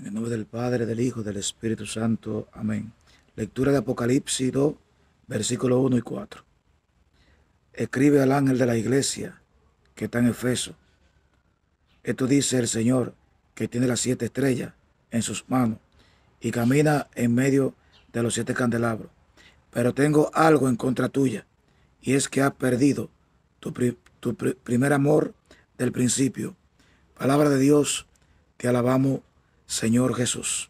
En el nombre del Padre, del Hijo, del Espíritu Santo. Amén. Lectura de Apocalipsis 2, versículos 1 y 4. Escribe al ángel de la iglesia que está en Efeso. Esto dice el Señor, que tiene las siete estrellas en sus manos y camina en medio de los siete candelabros. Pero tengo algo en contra tuya, y es que has perdido tu, primer amor del principio. Palabra de Dios, te alabamos, Señor Jesús.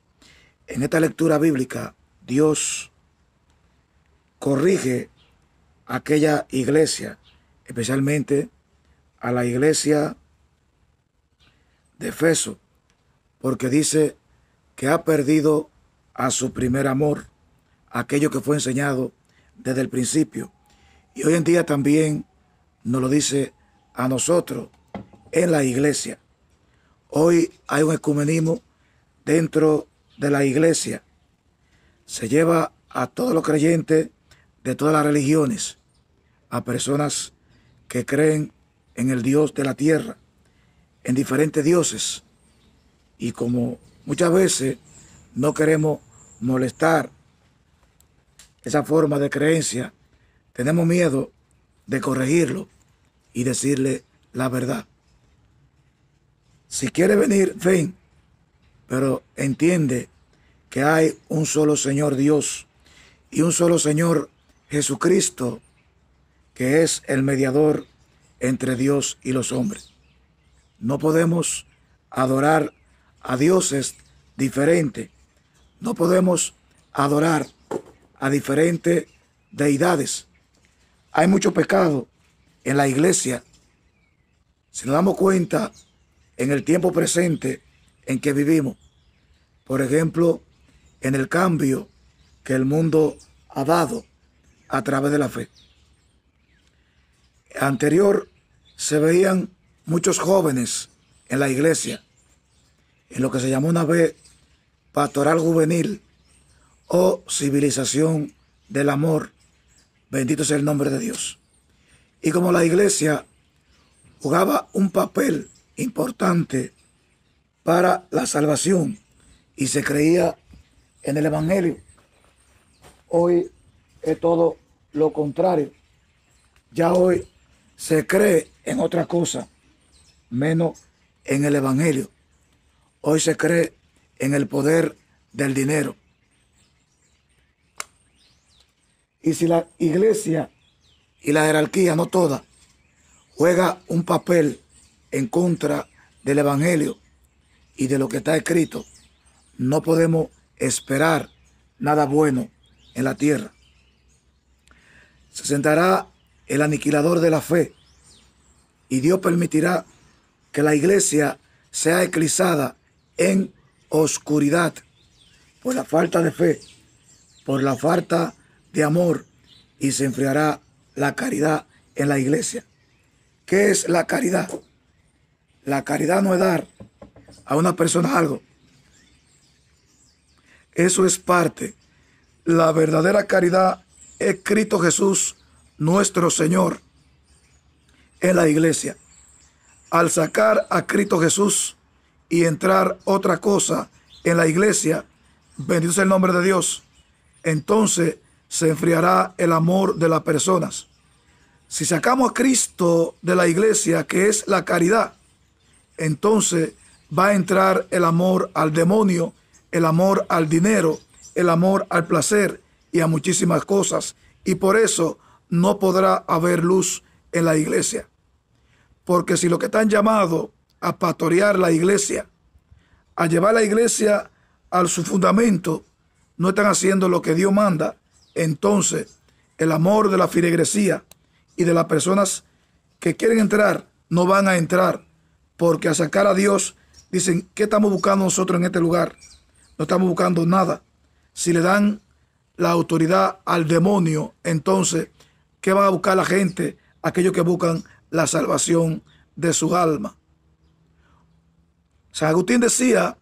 En esta lectura bíblica, Dios corrige aquella iglesia, especialmente a la iglesia de Efeso, porque dice que ha perdido a su primer amor, aquello que fue enseñado desde el principio. Y hoy en día también nos lo dice a nosotros en la iglesia. Hoy hay un ecumenismo dentro de la iglesia. Se lleva a todos los creyentes de todas las religiones, a personas que creen en el Dios de la tierra, en diferentes dioses. Y como muchas veces no queremos molestar esa forma de creencia, tenemos miedo de corregirlo y decirle la verdad. Si quiere venir, ven pero entiende que hay un solo Señor Dios y un solo Señor Jesucristo, que es el mediador entre Dios y los hombres. No podemos adorar a dioses diferentes. No podemos adorar a diferentes deidades. Hay mucho pecado en la iglesia. Si nos damos cuenta, en el tiempo presente, en que vivimos. Por ejemplo, en el cambio que el mundo ha dado a través de la fe. Anterior se veían muchos jóvenes en la iglesia, en lo que se llamó una vez pastoral juvenil o civilización del amor. Bendito sea el nombre de Dios. Y como la iglesia jugaba un papel importante para la salvación y se creía en el Evangelio. Hoy es todo lo contrario. Ya hoy se cree en otra cosa, menos en el Evangelio. Hoy se cree en el poder del dinero. Y si la iglesia y la jerarquía, no toda, juega un papel en contra del Evangelio, y de lo que está escrito, no podemos esperar nada bueno en la tierra. Se sentará el aniquilador de la fe y Dios permitirá que la iglesia sea eclipsada en oscuridad por la falta de fe, por la falta de amor y se enfriará la caridad en la iglesia. ¿Qué es la caridad? La caridad no es dar a una persona algo. Eso es parte. La verdadera caridad es Cristo Jesús, nuestro Señor, en la iglesia. Al sacar a Cristo Jesús y entrar otra cosa en la iglesia, bendito sea el nombre de Dios, entonces se enfriará el amor de las personas. Si sacamos a Cristo de la iglesia, que es la caridad, entonces va a entrar el amor al demonio, el amor al dinero, el amor al placer y a muchísimas cosas. Y por eso no podrá haber luz en la iglesia. Porque si lo que están llamados a pastorear la iglesia, a llevar la iglesia a su fundamento, no están haciendo lo que Dios manda, entonces el amor de la filigresía y de las personas que quieren entrar no van a entrar, porque a sacar a Dios Dicen, ¿qué estamos buscando nosotros en este lugar? No estamos buscando nada. Si le dan la autoridad al demonio, entonces, ¿qué va a buscar la gente? Aquellos que buscan la salvación de su alma. San Agustín decía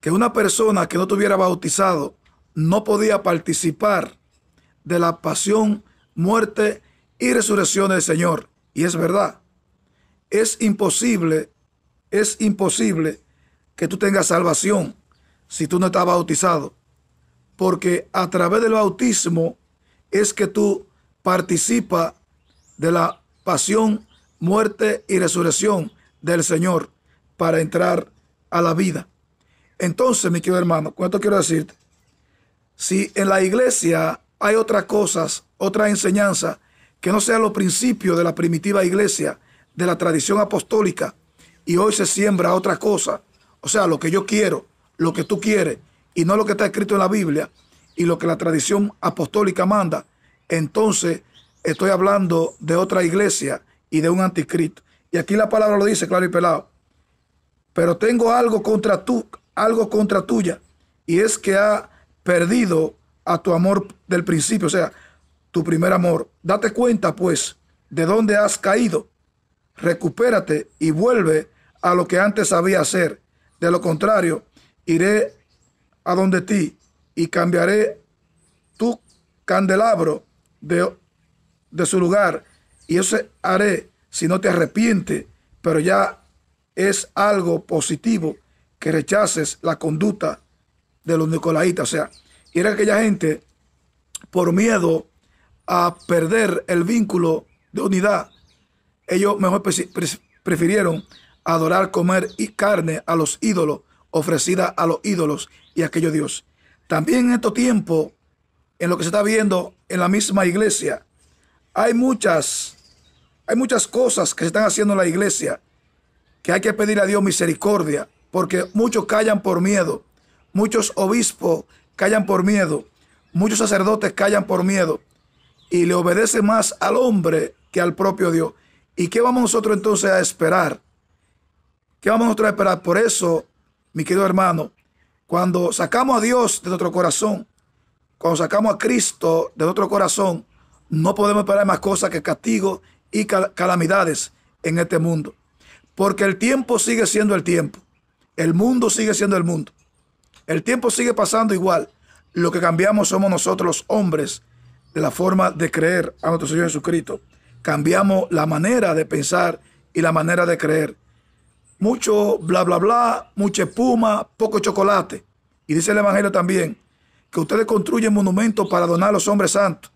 que una persona que no tuviera bautizado no podía participar de la pasión, muerte y resurrección del Señor. Y es verdad, es imposible es imposible que tú tengas salvación si tú no estás bautizado. Porque a través del bautismo es que tú participas de la pasión, muerte y resurrección del Señor para entrar a la vida. Entonces, mi querido hermano, ¿cuánto quiero decirte, si en la iglesia hay otras cosas, otras enseñanzas, que no sean los principios de la primitiva iglesia, de la tradición apostólica, y hoy se siembra otra cosa. O sea, lo que yo quiero, lo que tú quieres, y no lo que está escrito en la Biblia y lo que la tradición apostólica manda, entonces estoy hablando de otra iglesia y de un anticristo. Y aquí la palabra lo dice claro y pelado. Pero tengo algo contra tú, algo contra tuya, y es que ha perdido a tu amor del principio, o sea, tu primer amor. Date cuenta, pues, de dónde has caído recupérate y vuelve a lo que antes sabía hacer. De lo contrario, iré a donde ti y cambiaré tu candelabro de, de su lugar. Y eso haré si no te arrepientes, pero ya es algo positivo que rechaces la conducta de los nicolaitas. O sea, y era aquella gente por miedo a perder el vínculo de unidad ellos mejor prefirieron adorar, comer y carne a los ídolos, ofrecida a los ídolos y a aquello Dios. También en estos tiempos, en lo que se está viendo en la misma iglesia, hay muchas, hay muchas cosas que se están haciendo en la iglesia que hay que pedir a Dios misericordia, porque muchos callan por miedo, muchos obispos callan por miedo, muchos sacerdotes callan por miedo y le obedece más al hombre que al propio Dios. ¿Y qué vamos nosotros entonces a esperar? ¿Qué vamos nosotros a esperar? Por eso, mi querido hermano, cuando sacamos a Dios de nuestro corazón, cuando sacamos a Cristo de nuestro corazón, no podemos esperar más cosas que castigo y calamidades en este mundo. Porque el tiempo sigue siendo el tiempo. El mundo sigue siendo el mundo. El tiempo sigue pasando igual. Lo que cambiamos somos nosotros los hombres de la forma de creer a nuestro Señor Jesucristo cambiamos la manera de pensar y la manera de creer. Mucho bla, bla, bla, mucha espuma, poco chocolate. Y dice el Evangelio también que ustedes construyen monumentos para donar a los hombres santos.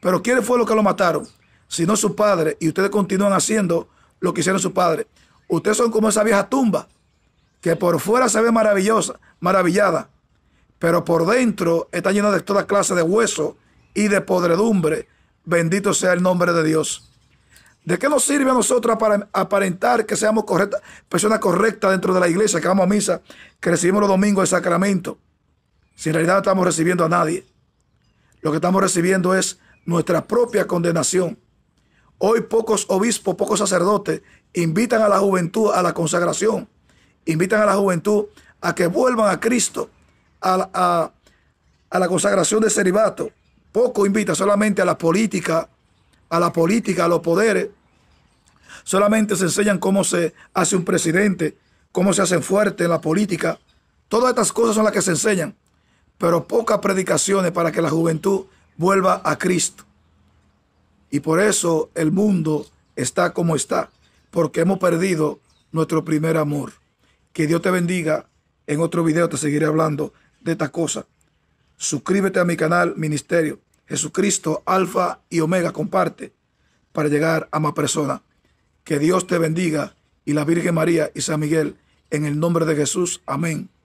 Pero quién fue lo que lo mataron? Sino su padre. Y ustedes continúan haciendo lo que hicieron su padre Ustedes son como esa vieja tumba que por fuera se ve maravillosa, maravillada, pero por dentro está llena de toda clase de huesos y de podredumbre. Bendito sea el nombre de Dios. ¿De qué nos sirve a nosotros para aparentar que seamos personas correctas dentro de la iglesia, que vamos a misa, que recibimos los domingos el sacramento? Si en realidad no estamos recibiendo a nadie. Lo que estamos recibiendo es nuestra propia condenación. Hoy pocos obispos, pocos sacerdotes invitan a la juventud a la consagración, invitan a la juventud a que vuelvan a Cristo, a, la, a la consagración de celibato. Poco invita solamente a la política, a la política, a los poderes. Solamente se enseñan cómo se hace un presidente, cómo se hacen fuerte en la política. Todas estas cosas son las que se enseñan, pero pocas predicaciones para que la juventud vuelva a Cristo. Y por eso el mundo está como está, porque hemos perdido nuestro primer amor. Que Dios te bendiga. En otro video te seguiré hablando de estas cosas. Suscríbete a mi canal Ministerio Jesucristo, Alfa y Omega, comparte para llegar a más personas. Que Dios te bendiga y la Virgen María y San Miguel, en el nombre de Jesús. Amén.